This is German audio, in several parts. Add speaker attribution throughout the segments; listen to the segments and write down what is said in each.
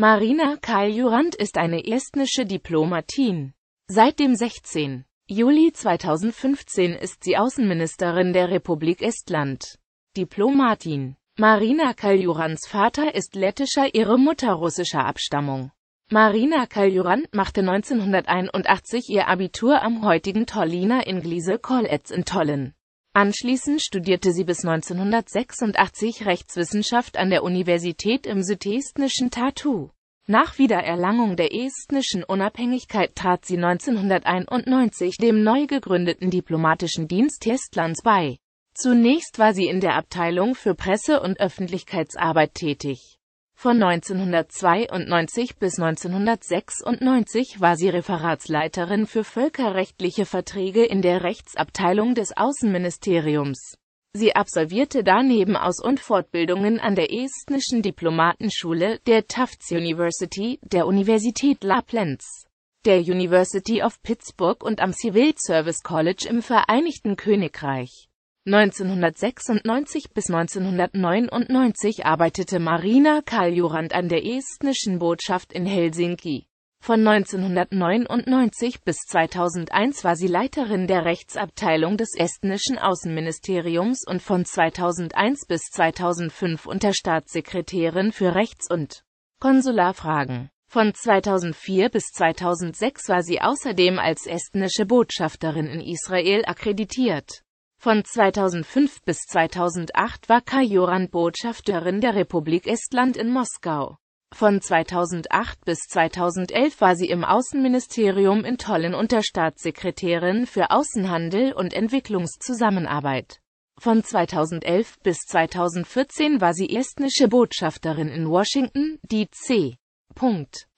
Speaker 1: Marina Kaljurand ist eine estnische Diplomatin. Seit dem 16. Juli 2015 ist sie Außenministerin der Republik Estland. Diplomatin. Marina Kaljurands Vater ist lettischer, ihre Mutter russischer Abstammung. Marina Kaljurand machte 1981 ihr Abitur am heutigen Tolliner Inglise College in Tollen. Anschließend studierte sie bis 1986 Rechtswissenschaft an der Universität im südestnischen Tartu. Nach Wiedererlangung der estnischen Unabhängigkeit trat sie 1991 dem neu gegründeten Diplomatischen Dienst Estlands bei. Zunächst war sie in der Abteilung für Presse- und Öffentlichkeitsarbeit tätig von 1992 bis 1996 war sie Referatsleiterin für völkerrechtliche Verträge in der Rechtsabteilung des Außenministeriums. Sie absolvierte daneben Aus- und Fortbildungen an der estnischen Diplomatenschule, der Tufts University, der Universität La Plens, der University of Pittsburgh und am Civil Service College im Vereinigten Königreich. 1996 bis 1999 arbeitete Marina Kaljurand an der estnischen Botschaft in Helsinki. Von 1999 bis 2001 war sie Leiterin der Rechtsabteilung des estnischen Außenministeriums und von 2001 bis 2005 Unterstaatssekretärin für Rechts- und Konsularfragen. Von 2004 bis 2006 war sie außerdem als estnische Botschafterin in Israel akkreditiert. Von 2005 bis 2008 war Kajoran Botschafterin der Republik Estland in Moskau. Von 2008 bis 2011 war sie im Außenministerium in Tollen unter Staatssekretärin für Außenhandel und Entwicklungszusammenarbeit. Von 2011 bis 2014 war sie estnische Botschafterin in Washington, D.C.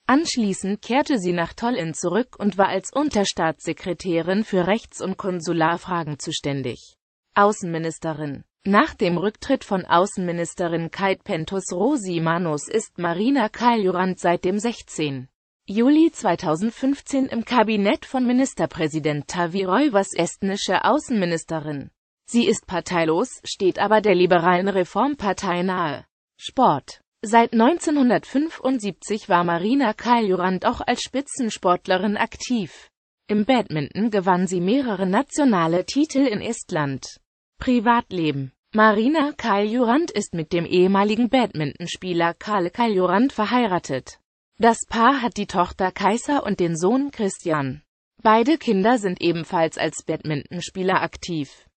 Speaker 1: Anschließend kehrte sie nach Tollin zurück und war als Unterstaatssekretärin für Rechts- und Konsularfragen zuständig. Außenministerin Nach dem Rücktritt von Außenministerin Kait pentus Rosi Manus ist Marina Kaljurand seit dem 16. Juli 2015 im Kabinett von Ministerpräsident Tavi Roivas estnische Außenministerin. Sie ist parteilos, steht aber der liberalen Reformpartei nahe. Sport Seit 1975 war Marina Kaljurand auch als Spitzensportlerin aktiv. Im Badminton gewann sie mehrere nationale Titel in Estland. Privatleben Marina Kaljurand ist mit dem ehemaligen Badmintonspieler Karl Kaljurand verheiratet. Das Paar hat die Tochter Kaiser und den Sohn Christian. Beide Kinder sind ebenfalls als Badmintonspieler aktiv.